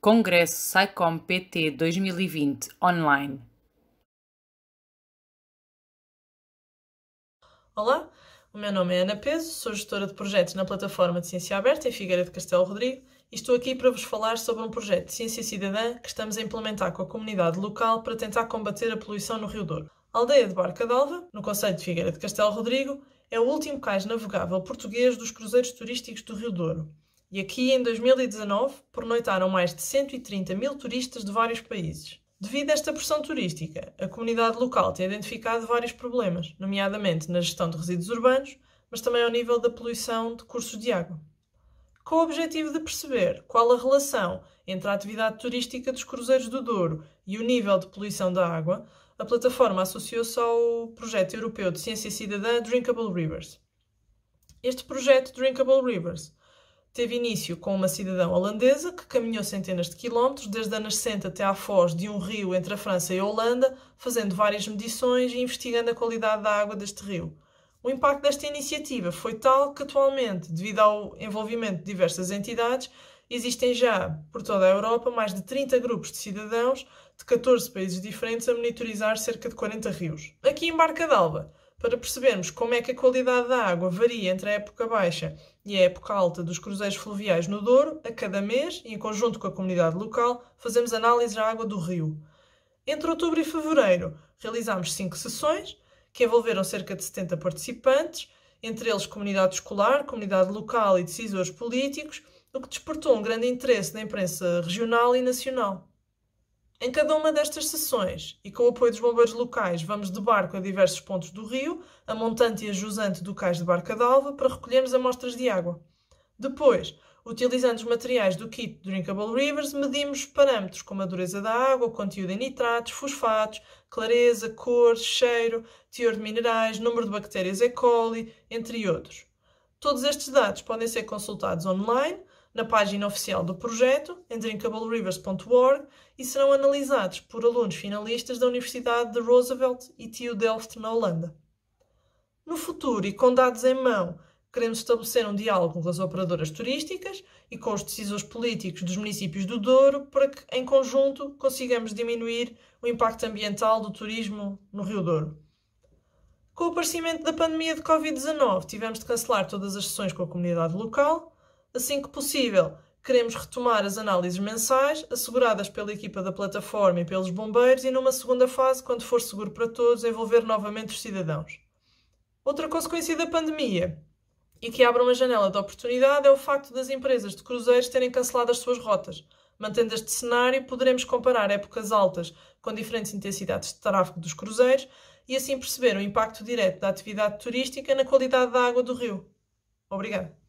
Congresso SciComm PT 2020 online. Olá, o meu nome é Ana Peso, sou gestora de projetos na plataforma de Ciência Aberta em Figueira de Castelo Rodrigo e estou aqui para vos falar sobre um projeto de ciência cidadã que estamos a implementar com a comunidade local para tentar combater a poluição no Rio Douro. A aldeia de Barca d'Alva, no Conselho de Figueira de Castelo Rodrigo, é o último cais navegável português dos cruzeiros turísticos do Rio Douro e aqui, em 2019, pernoitaram mais de 130 mil turistas de vários países. Devido a esta pressão turística, a comunidade local tem identificado vários problemas, nomeadamente na gestão de resíduos urbanos, mas também ao nível da poluição de cursos de água. Com o objetivo de perceber qual a relação entre a atividade turística dos Cruzeiros do Douro e o nível de poluição da água, a plataforma associou-se ao projeto europeu de ciência cidadã Drinkable Rivers. Este projeto Drinkable Rivers teve início com uma cidadã holandesa que caminhou centenas de quilómetros desde a nascente até à foz de um rio entre a França e a Holanda, fazendo várias medições e investigando a qualidade da água deste rio. O impacto desta iniciativa foi tal que atualmente, devido ao envolvimento de diversas entidades, existem já por toda a Europa mais de 30 grupos de cidadãos de 14 países diferentes a monitorizar cerca de 40 rios. Aqui em Barca d'Alva, para percebermos como é que a qualidade da água varia entre a época baixa e a época alta dos cruzeiros fluviais no Douro, a cada mês, e em conjunto com a comunidade local, fazemos análise da água do rio. Entre outubro e fevereiro, realizámos cinco sessões, que envolveram cerca de 70 participantes, entre eles comunidade escolar, comunidade local e decisores políticos, o que despertou um grande interesse na imprensa regional e nacional. Em cada uma destas sessões, e com o apoio dos bombeiros locais, vamos de barco a diversos pontos do rio, a montante e a jusante do cais de Barca d'Alva, para recolhermos amostras de água. Depois, utilizando os materiais do kit Drinkable Rivers, medimos parâmetros como a dureza da água, o conteúdo em nitratos, fosfatos, clareza, cor, cheiro, teor de minerais, número de bactérias E. coli, entre outros. Todos estes dados podem ser consultados online na página oficial do projeto, em drinkablerivers.org, e serão analisados por alunos finalistas da Universidade de Roosevelt e TU Delft, na Holanda. No futuro, e com dados em mão, queremos estabelecer um diálogo com as operadoras turísticas e com os decisores políticos dos municípios do Douro para que, em conjunto, consigamos diminuir o impacto ambiental do turismo no Rio Douro. Com o aparecimento da pandemia de Covid-19, tivemos de cancelar todas as sessões com a comunidade local Assim que possível, queremos retomar as análises mensais, asseguradas pela equipa da plataforma e pelos bombeiros, e numa segunda fase, quando for seguro para todos, envolver novamente os cidadãos. Outra consequência da pandemia e que abre uma janela de oportunidade é o facto das empresas de cruzeiros terem cancelado as suas rotas. Mantendo este cenário, poderemos comparar épocas altas com diferentes intensidades de tráfego dos cruzeiros e assim perceber o impacto direto da atividade turística na qualidade da água do rio. Obrigada.